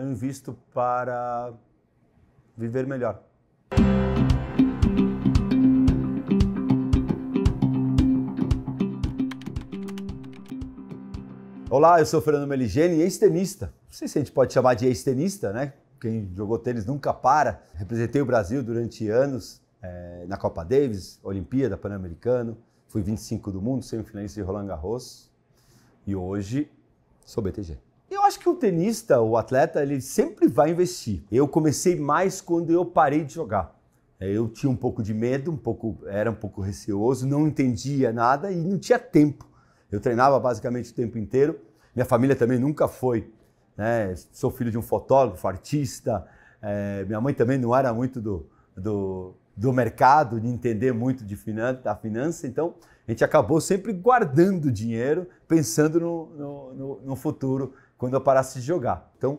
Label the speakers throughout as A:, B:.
A: eu invisto para viver melhor. Olá, eu sou Fernando Meligeni, ex-tenista. Não sei se a gente pode chamar de ex-tenista, né? Quem jogou tênis nunca para. Representei o Brasil durante anos é, na Copa Davis, Olimpíada, Pan-Americano. Fui 25 do mundo, semifinalista de Roland Garros. E hoje sou BTG. Eu acho que o tenista, o atleta, ele sempre vai investir. Eu comecei mais quando eu parei de jogar. É, eu tinha um pouco de medo, um pouco, era um pouco receoso, não entendia nada e não tinha tempo. Eu treinava basicamente o tempo inteiro. Minha família também nunca foi. Né? Sou filho de um fotógrafo, artista. É, minha mãe também não era muito do, do, do mercado, de entender muito de finan da finança. Então, a gente acabou sempre guardando dinheiro, pensando no, no, no, no futuro quando eu parasse de jogar. Então,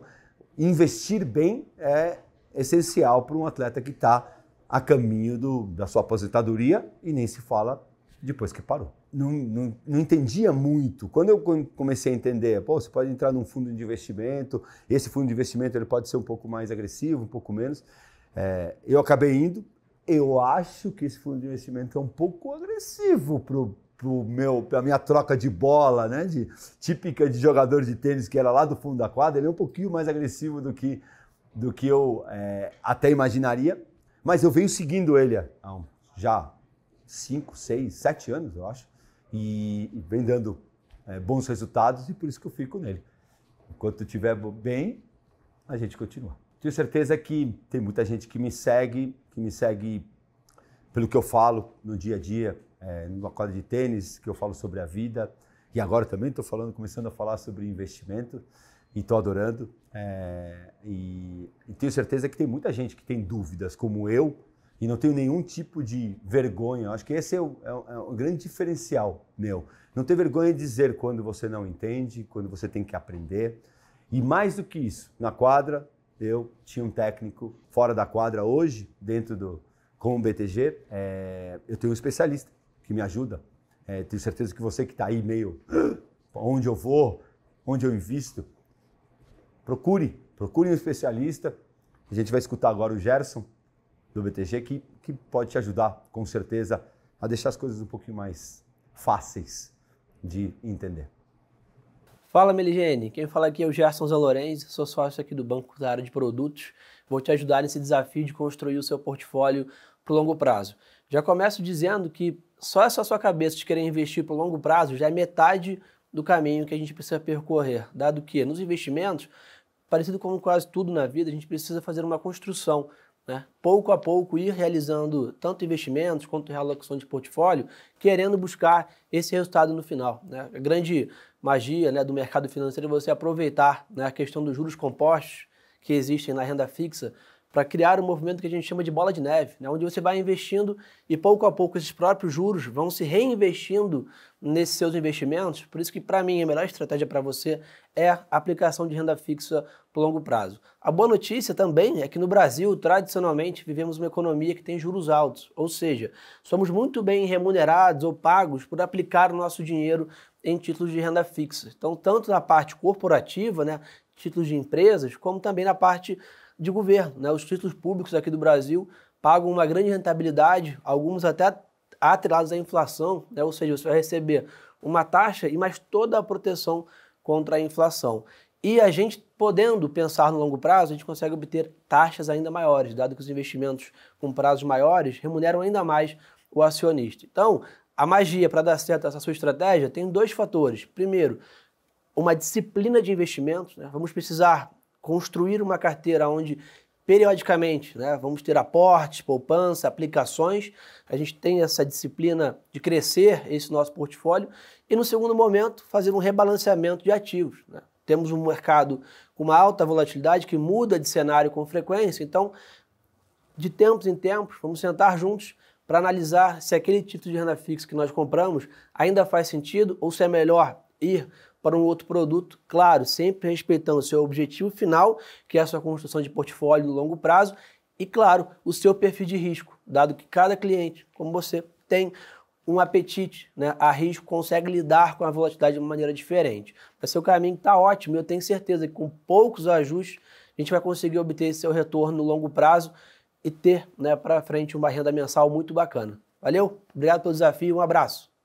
A: investir bem é essencial para um atleta que está a caminho do, da sua aposentadoria e nem se fala depois que parou. Não, não, não, entendia muito. Quando eu comecei a entender, pô, você pode entrar num fundo de investimento, esse fundo de investimento ele pode ser um pouco mais agressivo, um pouco menos. É, eu acabei indo. Eu acho que esse fundo de investimento é um pouco agressivo pro meu, pra minha troca de bola, né? De, típica de jogador de tênis que era lá do fundo da quadra, ele é um pouquinho mais agressivo do que, do que eu é, até imaginaria. Mas eu venho seguindo ele há já 5, 6, 7 anos, eu acho. E, e vem dando é, bons resultados e por isso que eu fico nele. Enquanto estiver bem, a gente continua. Tenho certeza que tem muita gente que me segue, que me segue pelo que eu falo no dia a dia, é, numa quadra de tênis, que eu falo sobre a vida. E agora também estou falando, começando a falar sobre investimento e estou adorando. É, e, e, tenho certeza que tem muita gente que tem dúvidas, como eu, e não tenho nenhum tipo de vergonha. Acho que esse é o, é o, é o grande diferencial meu. Não ter vergonha de dizer quando você não entende, quando você tem que aprender. E mais do que isso, na quadra, eu tinha um técnico fora da quadra hoje, dentro do com o BTG, é, eu tenho um especialista que me ajuda. É, tenho certeza que você que está aí meio ah, onde eu vou, onde eu invisto, procure, procure um especialista. A gente vai escutar agora o Gerson do BTG que, que pode te ajudar com certeza a deixar as coisas um pouquinho mais fáceis de entender.
B: Fala, Meligene. Quem fala aqui é o Gerson Zalorenz, sou sócio aqui do Banco da área de produtos. Vou te ajudar nesse desafio de construir o seu portfólio para o longo prazo. Já começo dizendo que só essa sua cabeça de querer investir para o longo prazo já é metade do caminho que a gente precisa percorrer, dado que nos investimentos, parecido com quase tudo na vida, a gente precisa fazer uma construção, né? pouco a pouco ir realizando tanto investimentos quanto realocação de portfólio, querendo buscar esse resultado no final. Né? A grande magia né, do mercado financeiro é você aproveitar né, a questão dos juros compostos que existem na renda fixa para criar um movimento que a gente chama de bola de neve, né? onde você vai investindo e pouco a pouco esses próprios juros vão se reinvestindo nesses seus investimentos. Por isso que para mim a melhor estratégia para você é a aplicação de renda fixa por longo prazo. A boa notícia também é que no Brasil, tradicionalmente, vivemos uma economia que tem juros altos, ou seja, somos muito bem remunerados ou pagos por aplicar o nosso dinheiro em títulos de renda fixa. Então, tanto na parte corporativa, né, títulos de empresas, como também na parte de governo. Né? Os títulos públicos aqui do Brasil pagam uma grande rentabilidade, alguns até atrelados à inflação, né? ou seja, você vai receber uma taxa e mais toda a proteção contra a inflação. E a gente, podendo pensar no longo prazo, a gente consegue obter taxas ainda maiores, dado que os investimentos com prazos maiores remuneram ainda mais o acionista. Então, a magia para dar certo essa sua estratégia tem dois fatores. Primeiro, uma disciplina de investimentos. Né? Vamos precisar construir uma carteira onde periodicamente, né? Vamos ter aportes, poupança, aplicações. A gente tem essa disciplina de crescer esse nosso portfólio e no segundo momento fazer um rebalanceamento de ativos. Né? Temos um mercado com uma alta volatilidade que muda de cenário com frequência. Então, de tempos em tempos, vamos sentar juntos para analisar se aquele título de renda fixa que nós compramos ainda faz sentido ou se é melhor ir para um outro produto, claro, sempre respeitando o seu objetivo final, que é a sua construção de portfólio no longo prazo, e claro, o seu perfil de risco, dado que cada cliente, como você, tem um apetite né, a risco, consegue lidar com a volatilidade de uma maneira diferente. Mas seu caminho está ótimo, eu tenho certeza que com poucos ajustes a gente vai conseguir obter seu retorno no longo prazo e ter né, para frente uma renda mensal muito bacana. Valeu, obrigado pelo desafio, um abraço.